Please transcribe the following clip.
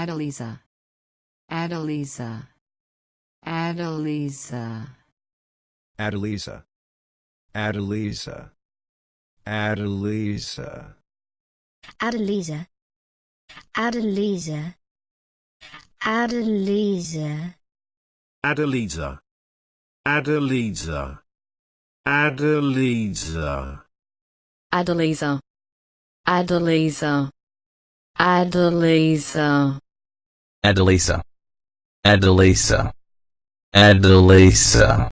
Adeliza. Adeliza. Adeliza. Adeliza. Adeliza. Adeliza. Adeliza. Adeliza. Adeliza. Adeliza. Adeliza. Adeliza. Adeliza. Adeliza. Adeliza. Adelisa. Adelisa. Adelisa.